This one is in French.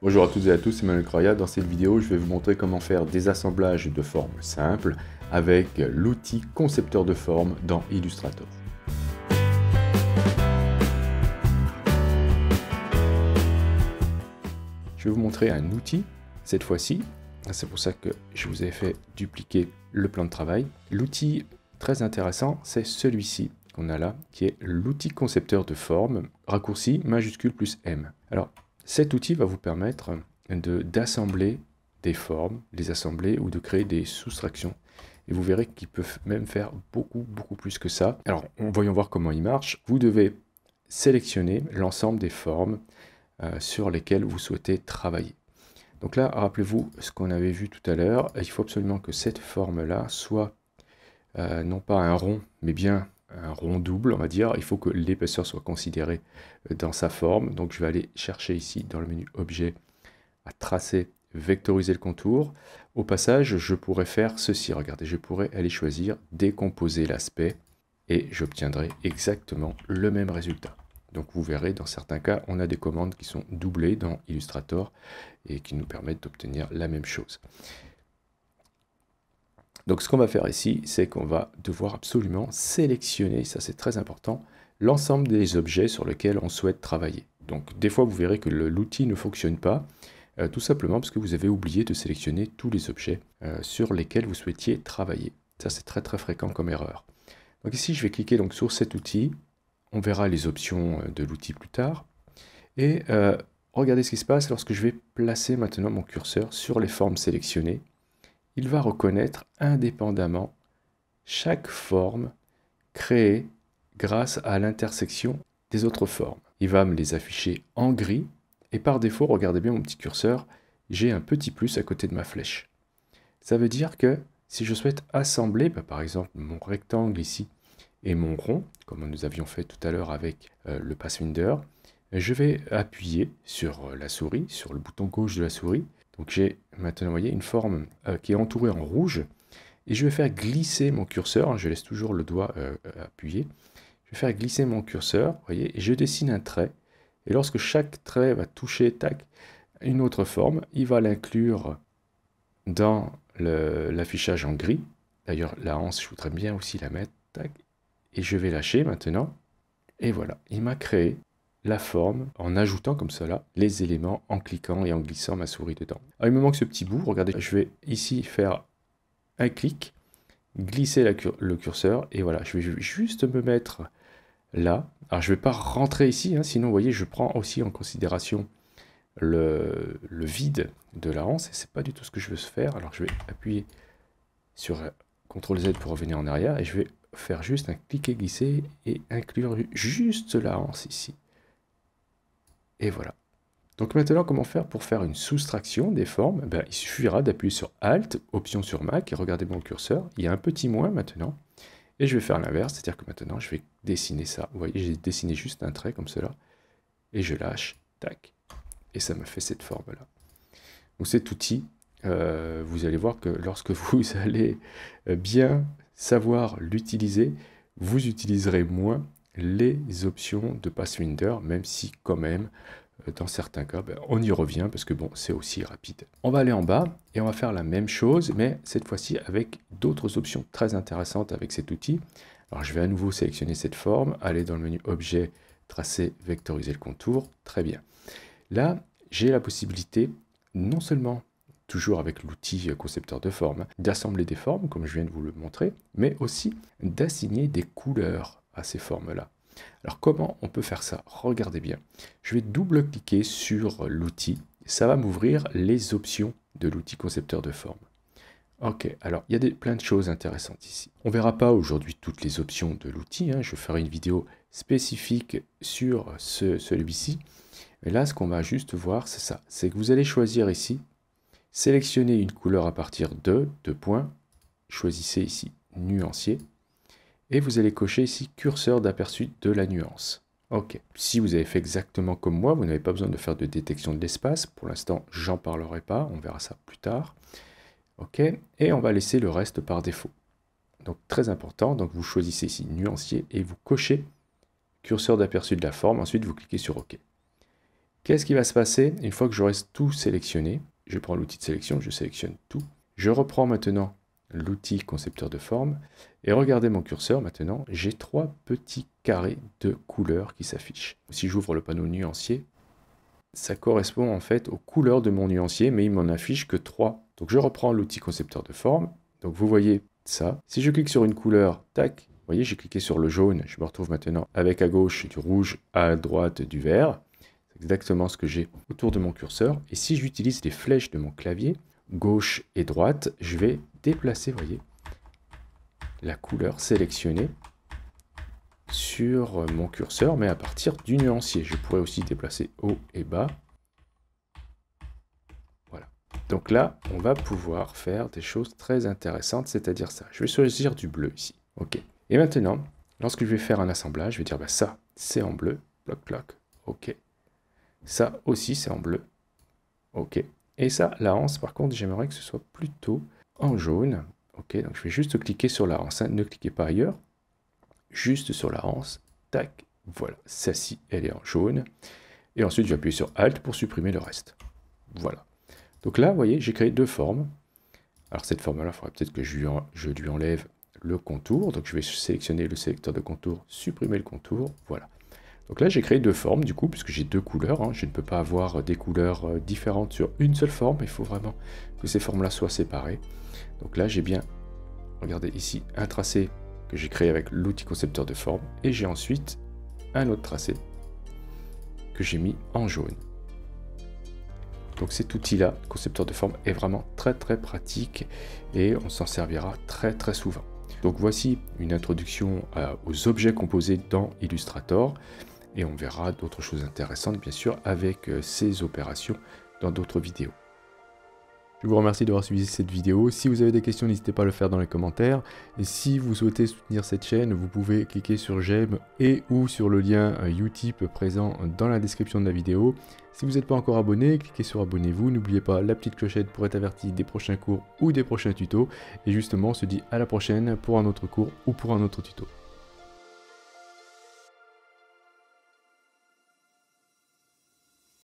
Bonjour à toutes et à tous, c'est Manuel Croya. Dans cette vidéo, je vais vous montrer comment faire des assemblages de formes simples avec l'outil concepteur de formes dans Illustrator. Je vais vous montrer un outil, cette fois-ci. C'est pour ça que je vous ai fait dupliquer le plan de travail. L'outil très intéressant, c'est celui-ci qu'on a là, qui est l'outil concepteur de formes, raccourci majuscule plus M. Alors, cet outil va vous permettre d'assembler des formes, les assembler ou de créer des soustractions. Et vous verrez qu'ils peuvent même faire beaucoup, beaucoup plus que ça. Alors, voyons voir comment il marche. Vous devez sélectionner l'ensemble des formes euh, sur lesquelles vous souhaitez travailler. Donc là, rappelez-vous ce qu'on avait vu tout à l'heure. Il faut absolument que cette forme-là soit euh, non pas un rond, mais bien un rond double, on va dire, il faut que l'épaisseur soit considérée euh, dans sa forme. Donc je vais aller chercher ici dans le menu objet à tracer, vectoriser le contour. Au passage, je pourrais faire ceci, regardez, je pourrais aller choisir décomposer l'aspect et j'obtiendrai exactement le même résultat. Donc vous verrez, dans certains cas, on a des commandes qui sont doublées dans Illustrator et qui nous permettent d'obtenir la même chose. Donc ce qu'on va faire ici, c'est qu'on va devoir absolument sélectionner, ça c'est très important, l'ensemble des objets sur lesquels on souhaite travailler. Donc des fois vous verrez que l'outil ne fonctionne pas, euh, tout simplement parce que vous avez oublié de sélectionner tous les objets euh, sur lesquels vous souhaitiez travailler. Ça c'est très très fréquent comme erreur. Donc ici je vais cliquer donc sur cet outil, on verra les options euh, de l'outil plus tard, et regardez ce qui se passe lorsque je vais placer maintenant mon curseur sur les formes sélectionnées il va reconnaître indépendamment chaque forme créée grâce à l'intersection des autres formes. Il va me les afficher en gris et par défaut, regardez bien mon petit curseur, j'ai un petit plus à côté de ma flèche. Ça veut dire que si je souhaite assembler, bah, par exemple, mon rectangle ici et mon rond, comme nous avions fait tout à l'heure avec euh, le Pathfinder, je vais appuyer sur euh, la souris, sur le bouton gauche de la souris, donc j'ai maintenant, vous voyez, une forme euh, qui est entourée en rouge. Et je vais faire glisser mon curseur, je laisse toujours le doigt euh, euh, appuyé. Je vais faire glisser mon curseur, vous voyez, et je dessine un trait. Et lorsque chaque trait va toucher, tac, une autre forme, il va l'inclure dans l'affichage en gris. D'ailleurs, la hanse, je voudrais bien aussi la mettre, tac. Et je vais lâcher maintenant. Et voilà, il m'a créé la forme en ajoutant comme cela les éléments en cliquant et en glissant ma souris dedans. Alors, ah, il me manque ce petit bout, regardez, je vais ici faire un clic, glisser le curseur et voilà, je vais juste me mettre là. Alors je ne vais pas rentrer ici, hein, sinon vous voyez, je prends aussi en considération le, vide de la hanse et c'est pas du tout ce que je veux faire. Alors je vais appuyer sur CTRL Z pour revenir en arrière et je vais faire juste un clic et glisser et inclure juste la hanse ici. Et voilà. Donc maintenant, comment faire pour faire une soustraction des formes eh ben, Il suffira d'appuyer sur Alt, option sur Mac, et regardez mon curseur, il y a un petit moins maintenant. Et je vais faire l'inverse, c'est-à-dire que maintenant, je vais dessiner ça. Vous voyez, j'ai dessiné juste un trait comme cela, et je lâche, tac. Et ça me fait cette forme-là. Donc cet outil, euh, vous allez voir que lorsque vous allez bien savoir l'utiliser, vous utiliserez moins les options de Pathfinder, même si quand même, euh, dans certains cas, ben, on y revient parce que bon, c'est aussi rapide. On va aller en bas et on va faire la même chose, mais cette fois-ci avec d'autres options très intéressantes avec cet outil. Alors je vais à nouveau sélectionner cette forme, aller dans le menu Objet, Tracer, Vectoriser le contour. Très bien. Là, j'ai la possibilité non seulement toujours avec l'outil concepteur de forme, d'assembler des formes, comme je viens de vous le montrer, mais aussi d'assigner des couleurs ces formes-là. Alors comment on peut faire ça Regardez bien. Je vais double-cliquer sur l'outil. Ça va m'ouvrir les options de l'outil concepteur de forme. Ok, alors il y a des, plein de choses intéressantes ici. On verra pas aujourd'hui toutes les options de l'outil. Hein. Je ferai une vidéo spécifique sur ce, celui-ci. Mais là, ce qu'on va juste voir, c'est ça. C'est que vous allez choisir ici, sélectionner une couleur à partir de deux points. Choisissez ici nuancier et vous allez cocher ici curseur d'aperçu de la nuance. Ok, si vous avez fait exactement comme moi, vous n'avez pas besoin de faire de détection de l'espace. Pour l'instant, j'en parlerai pas, on verra ça plus tard. Ok, et on va laisser le reste par défaut. Donc très important, donc vous choisissez ici nuancier et vous cochez curseur d'aperçu de la forme, ensuite vous cliquez sur OK. Qu'est-ce qui va se passer Une fois que j'aurai tout sélectionné, je prends l'outil de sélection, je sélectionne tout. Je reprends maintenant l'outil concepteur de forme. Et regardez mon curseur maintenant, j'ai trois petits carrés de couleurs qui s'affichent. Si j'ouvre le panneau nuancier, ça correspond en fait aux couleurs de mon nuancier, mais il m'en affiche que trois. Donc je reprends l'outil concepteur de forme. Donc vous voyez ça. Si je clique sur une couleur, tac, vous voyez, j'ai cliqué sur le jaune. Je me retrouve maintenant avec à gauche du rouge, à droite du vert. C'est exactement ce que j'ai autour de mon curseur. Et si j'utilise les flèches de mon clavier, gauche et droite, je vais déplacer, voyez, la couleur sélectionnée sur mon curseur, mais à partir du nuancier. Je pourrais aussi déplacer haut et bas. Voilà. Donc là, on va pouvoir faire des choses très intéressantes, c'est-à-dire ça. Je vais choisir du bleu ici. OK. Et maintenant, lorsque je vais faire un assemblage, je vais dire bah, ça, c'est en bleu. Bloc, bloc. OK. Ça aussi, c'est en bleu. OK. Et ça, la hanse, par contre, j'aimerais que ce soit plutôt en jaune. Ok, donc je vais juste cliquer sur la hanse, ne cliquez pas ailleurs, juste sur la hanse, tac, voilà, celle-ci, elle est en jaune. Et ensuite, je vais appuyer sur Alt pour supprimer le reste. Voilà. Donc là, vous voyez, j'ai créé deux formes. Alors cette forme-là, il faudrait peut-être que je je lui enlève le contour. Donc je vais sélectionner le sélecteur de contour, supprimer le contour. Voilà. Donc là, j'ai créé deux formes du coup, puisque j'ai deux couleurs. Hein. Je ne peux pas avoir des couleurs euh, différentes sur une seule forme. Il faut vraiment que ces formes-là soient séparées. Donc là, j'ai bien, regardez ici, un tracé que j'ai créé avec l'outil concepteur de forme. Et j'ai ensuite un autre tracé que j'ai mis en jaune. Donc cet outil-là, concepteur de forme, est vraiment très très pratique et on s'en servira très très souvent. Donc voici une introduction euh, aux objets composés dans Illustrator et on verra d'autres choses intéressantes bien sûr avec euh, ces opérations dans d'autres vidéos. Je vous remercie d'avoir suivi cette vidéo. Si vous avez des questions, n'hésitez pas à le faire dans les commentaires. Et si vous souhaitez soutenir cette chaîne, vous pouvez cliquer sur j'aime et ou sur le lien euh, Utip présent dans la description de la vidéo. Si vous n'êtes pas encore abonné, cliquez sur abonnez-vous. N'oubliez pas la petite clochette pour être averti des prochains cours ou des prochains tutos. Et justement, on se dit à la prochaine pour un autre cours ou pour un autre tuto.